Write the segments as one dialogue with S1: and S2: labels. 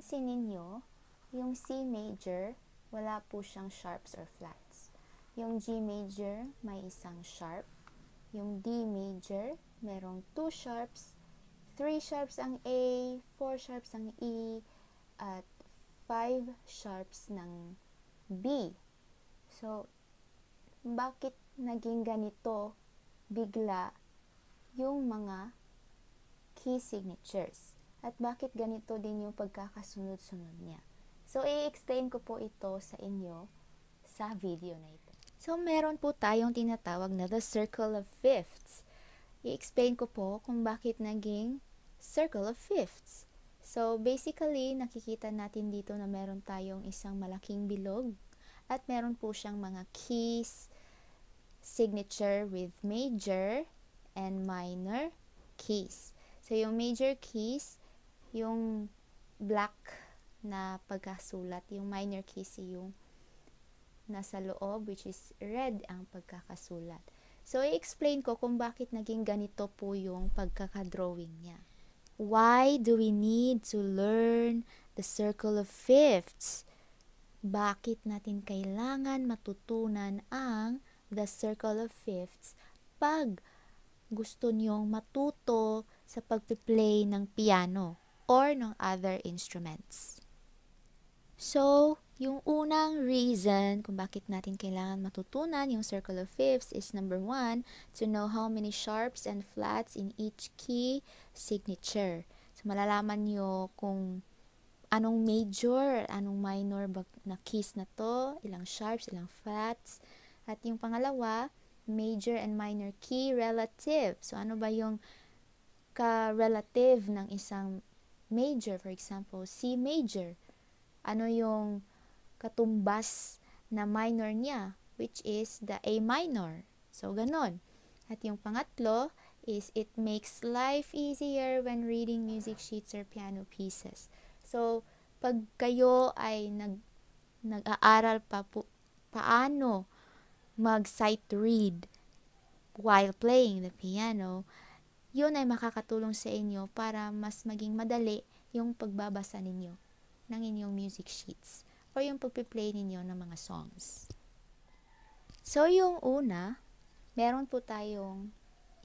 S1: mapapansin ninyo, yung C major, wala po siyang sharps or flats. Yung G major, may isang sharp. Yung D major, merong 2 sharps, 3 sharps ang A, 4 sharps ang E, at 5 sharps ng B. So, bakit naging ganito bigla yung mga key signatures? at bakit ganito din yung pagkakasunod-sunod niya. So, i-explain ko po ito sa inyo sa video na ito. So, meron po tayong tinatawag na the circle of fifths. I-explain ko po kung bakit naging circle of fifths. So, basically, nakikita natin dito na meron tayong isang malaking bilog at meron po siyang mga keys, signature with major and minor keys. So, yung major keys yung black na pagkasulat, yung minor kisi yung nasa loob, which is red ang pagkakasulat. So, i-explain ko kung bakit naging ganito po yung pagkakadrawing niya. Why do we need to learn the circle of fifths? Bakit natin kailangan matutunan ang the circle of fifths pag gusto niyong matuto sa pagpiplay ng piano? or ng other instruments. So, yung unang reason kung bakit natin kailangan matutunan yung circle of fifths is number one, to know how many sharps and flats in each key signature. So, malalaman nyo kung anong major, anong minor na keys na to, ilang sharps, ilang flats. At yung pangalawa, major and minor key relative. So, ano ba yung ka-relative ng isang major, for example, C major. Ano yung katumbas na minor niya, which is the A minor. So, ganon. At yung pangatlo is it makes life easier when reading music sheets or piano pieces. So, pag kayo ay nag, nag-aaral pa po, paano mag-sight read while playing the piano, yun ay makakatulong sa inyo para mas maging madali yung pagbabasa ninyo ng inyong music sheets o yung pagpiplay ninyo ng mga songs. So, yung una, meron po tayong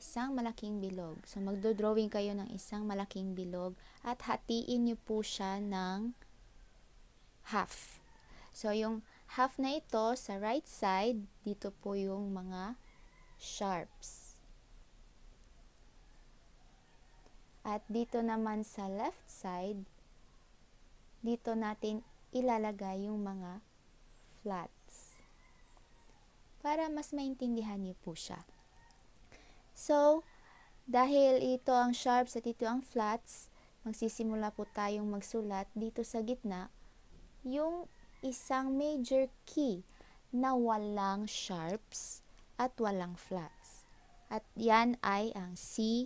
S1: isang malaking bilog. So, magdodrawing kayo ng isang malaking bilog at hatiin nyo po siya ng half. So, yung half na ito, sa right side, dito po yung mga sharps. At dito naman sa left side, dito natin ilalagay yung mga flats. Para mas maintindihan niyo po siya. So, dahil ito ang sharps at ito ang flats, magsisimula po tayong magsulat dito sa gitna yung isang major key na walang sharps at walang flats. At yan ay ang C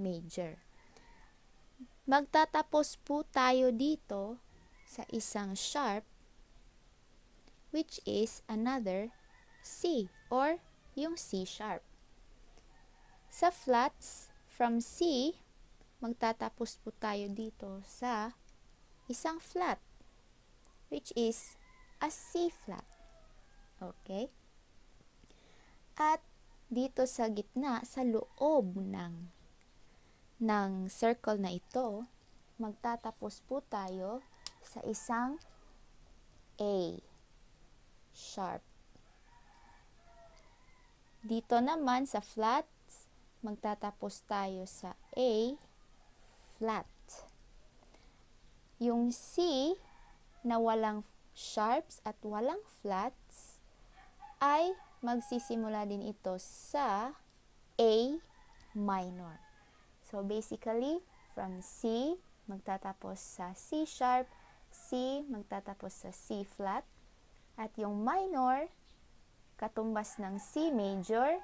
S1: major. Magtatapos po tayo dito sa isang sharp which is another C or yung C sharp. Sa flats, from C, magtatapos po tayo dito sa isang flat which is a C flat. Okay? At dito sa gitna, sa loob ng ng circle na ito, magtatapos po tayo sa isang A sharp. Dito naman sa flats, magtatapos tayo sa A flat. Yung C na walang sharps at walang flats ay magsisimula din ito sa A minor. So, basically, from C, magtatapos sa C sharp, C, magtatapos sa C flat, at yung minor, katumbas ng C major,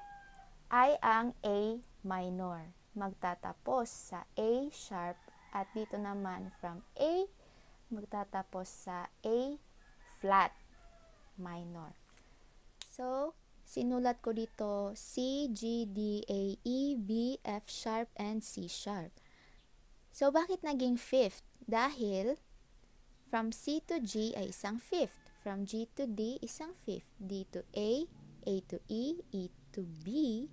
S1: ay ang A minor. Magtatapos sa A sharp, at dito naman from A, magtatapos sa A flat minor. So, sinulat ko dito C, G, D, A, E, B, F sharp, and C sharp. So, bakit naging fifth? Dahil from C to G ay isang fifth. From G to D, isang fifth. D to A, A to E, E to B,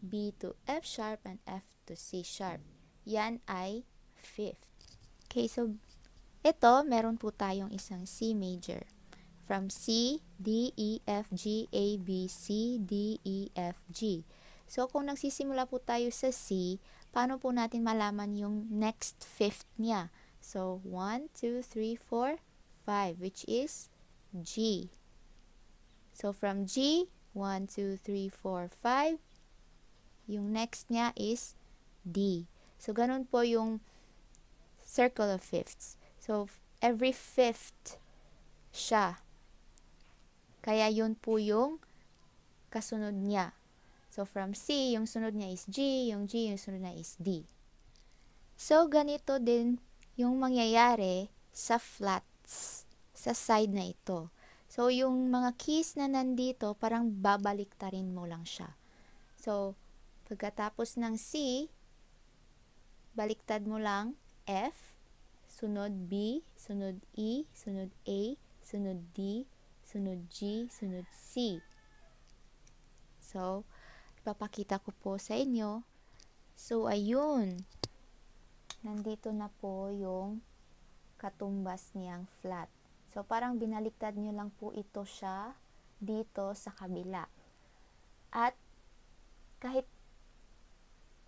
S1: B to F sharp, and F to C sharp. Yan ay fifth. Okay, so ito, meron po tayong isang C major from C, D, E, F, G, A, B, C, D, E, F, G. So, kung nagsisimula po tayo sa C, paano po natin malaman yung next fifth niya? So, 1, 2, 3, 4, 5, which is G. So, from G, 1, 2, 3, 4, 5, yung next niya is D. So, ganun po yung circle of fifths. So, every fifth siya kaya yun po yung kasunod niya. So, from C, yung sunod niya is G, yung G, yung sunod niya is D. So, ganito din yung mangyayari sa flats, sa side na ito. So, yung mga keys na nandito, parang babaliktarin mo lang siya. So, pagkatapos ng C, baliktad mo lang F, sunod B, sunod E, sunod A, sunod D, sunod G, sunod C. So, ipapakita ko po sa inyo. So, ayun. Nandito na po yung katumbas niyang flat. So, parang binaliktad nyo lang po ito siya dito sa kabila. At kahit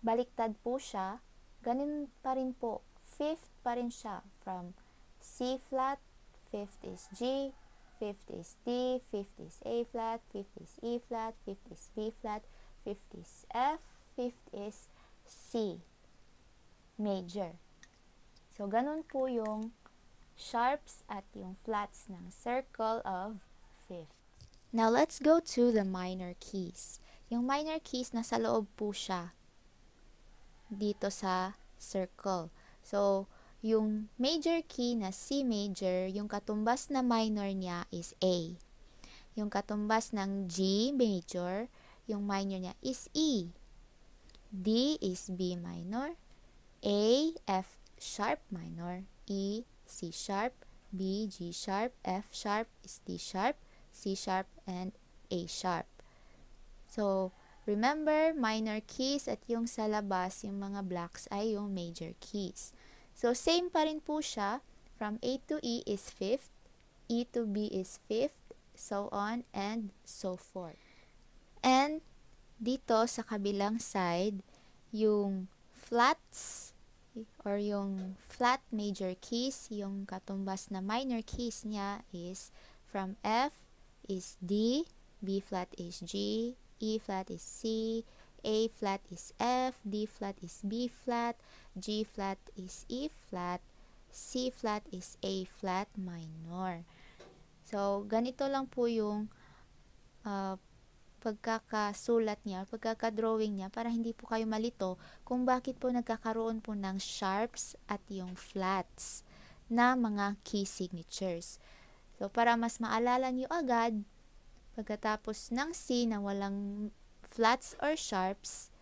S1: baliktad po siya, ganun pa rin po. Fifth pa rin siya from C flat, fifth is G, fifth is D, fifth is A flat, fifth is E flat, fifth is B flat, fifth is F, fifth is C major. So, ganun po yung sharps at yung flats ng circle of fifth. Now, let's go to the minor keys. Yung minor keys, nasa loob po siya dito sa circle. So, yung major key na C major, yung katumbas na minor niya is A. Yung katumbas ng G major, yung minor niya is E. D is B minor, A, F sharp minor, E, C sharp, B, G sharp, F sharp is D sharp, C sharp, and A sharp. So, remember, minor keys at yung sa labas, yung mga blocks ay yung major keys. So, same pa rin po siya. From A to E is fifth. E to B is fifth. so on and so forth. And dito sa kabilang side, yung flats or yung flat major keys, yung katumbas na minor keys niya is from F is D, B flat is G, E flat is C, A flat is F, D flat is B flat, G flat is E flat, C flat is A flat minor. So, ganito lang po yung uh, pagkakasulat niya, pagkakadrawing niya para hindi po kayo malito kung bakit po nagkakaroon po ng sharps at yung flats na mga key signatures. So, para mas maalala niyo agad, pagkatapos ng C na walang flats or sharps,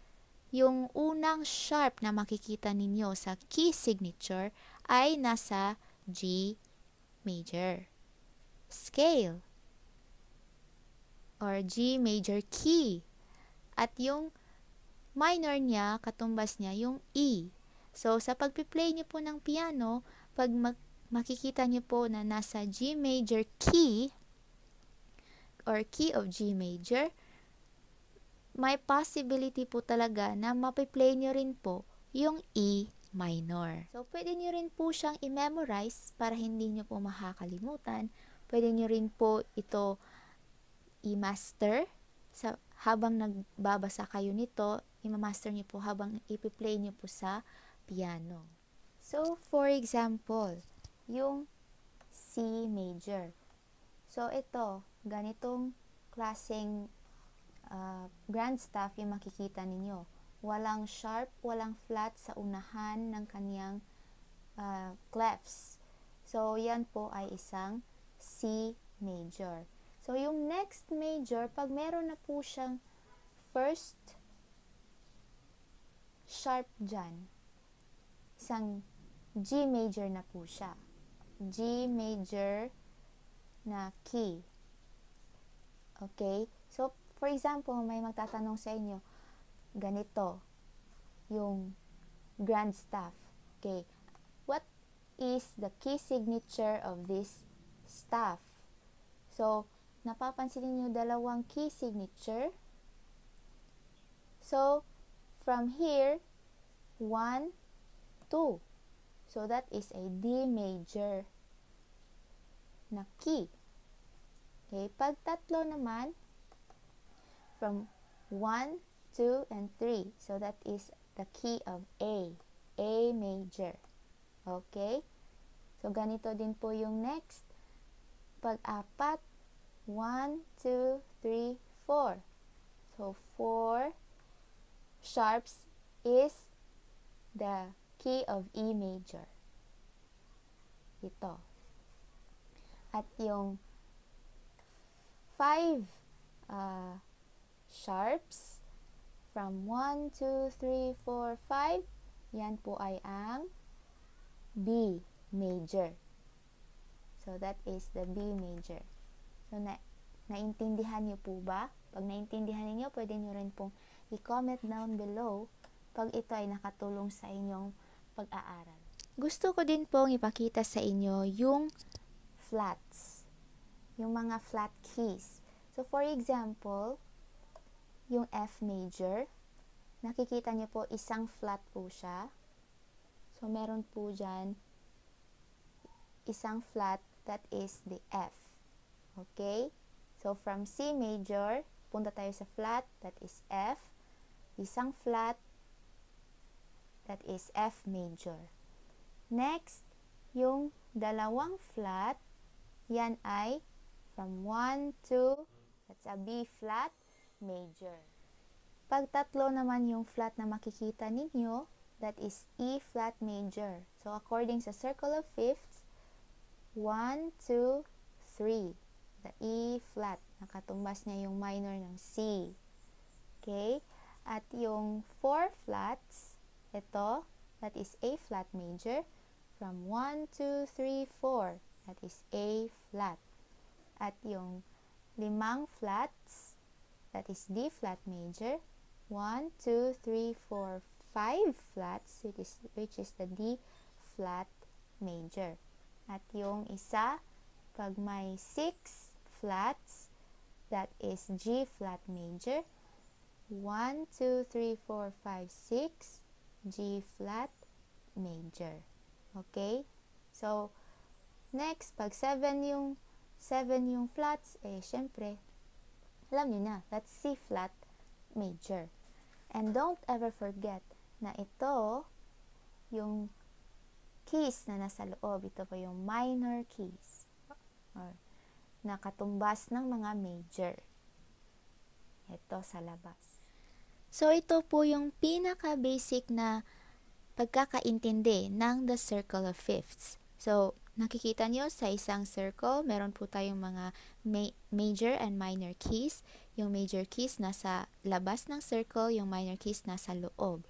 S1: yung unang sharp na makikita ninyo sa key signature ay nasa G major scale or G major key. At yung minor niya, katumbas niya, yung E. So, sa pagpiplay niyo po ng piano, pag mag makikita niyo po na nasa G major key or key of G major, may possibility po talaga na mapiplay nyo rin po yung E minor. So, pwede nyo rin po siyang i-memorize para hindi nyo po makakalimutan. Pwede nyo rin po ito i-master sa habang nagbabasa kayo nito, i-master nyo po habang ipi-play nyo po sa piano. So, for example, yung C major. So, ito, ganitong klaseng Ah, grand staff yung makikita ninyo. Walang sharp, walang flat sa unahan ng kaniyang uh, clefs. So, yan po ay isang C major. So, yung next major, pag meron na po siyang first sharp dyan, isang G major na po siya. G major na key. Okay? For example, may magtatanong sa inyo, ganito, yung grand staff. Okay, what is the key signature of this staff? So, napapansin niyo dalawang key signature. So, from here, 1, 2. So, that is a D major na key. Okay, pag tatlo naman, from 1, 2, and 3. So that is the key of A, A major. Okay? So ganito din po yung next. Pag-apat, 1, 2, 3, 4. So 4 sharps is the key of E major. Ito. At yung 5 uh, sharps from 1, 2, 3, 4, 5. Yan po ay ang B major. So, that is the B major. So, na naintindihan niyo po ba? Pag naintindihan niyo, pwede niyo rin pong i-comment down below pag ito ay nakatulong sa inyong pag-aaral. Gusto ko din pong ipakita sa inyo yung flats, yung mga flat keys. So, for example, yung F major. Nakikita niyo po, isang flat po siya. So, meron po diyan isang flat that is the F. Okay? So, from C major, punta tayo sa flat that is F. Isang flat that is F major. Next, yung dalawang flat, yan ay from 1 to, that's a B flat, major. Pag tatlo naman yung flat na makikita ninyo, that is E flat major. So, according sa circle of fifths, 1, 2, 3. The E flat. Nakatumbas niya yung minor ng C. Okay? At yung 4 flats, ito, that is A flat major. From 1, 2, 3, 4. That is A flat. At yung limang flats, that is D flat major, 1, 2, 3, 4, 5 flats, which is, which is the D flat major. At yung isa, pag may 6 flats, that is G flat major, 1, 2, 3, 4, 5, 6, G flat major. Okay? So, next, pag 7 yung 7 yung flats, eh, syempre, alam niyo na, that's C flat major. And don't ever forget na ito, yung keys na nasa loob, ito po yung minor keys. Or, nakatumbas ng mga major. Ito sa labas. So, ito po yung pinaka-basic na pagkakaintindi ng the circle of fifths. So, Nakikita niyo sa isang circle, meron po tayong mga ma- major and minor keys. Yung major keys nasa labas ng circle, yung minor keys nasa loob.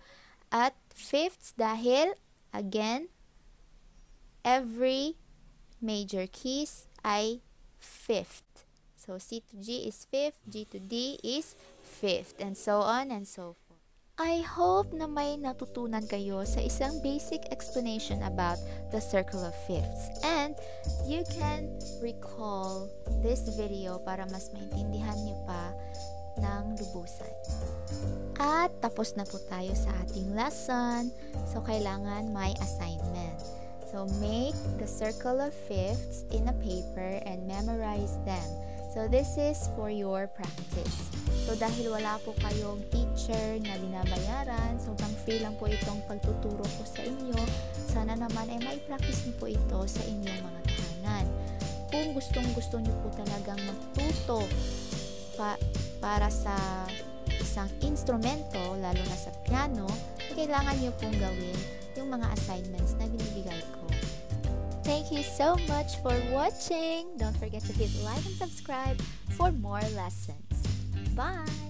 S1: At fifths dahil, again, every major keys ay fifth. So C to G is fifth, G to D is fifth, and so on and so forth. I hope na may natutunan kayo sa isang basic explanation about the circle of fifths. And you can recall this video para mas maintindihan niyo pa ng lubusan. At tapos na po tayo sa ating lesson. So, kailangan may assignment. So, make the circle of fifths in a paper and memorize them. So, this is for your practice. So, dahil wala po kayong teacher na binabayaran, so, pang free lang po itong pagtuturo ko sa inyo. Sana naman ay may practice niyo po ito sa inyong mga tahanan. Kung gustong gusto niyo po talagang magtuto pa, para sa isang instrumento, lalo na sa piano, kailangan niyo pong gawin yung mga assignments na binibigay ko. Thank you so much for watching. Don't forget to hit like and subscribe for more lessons. Bye!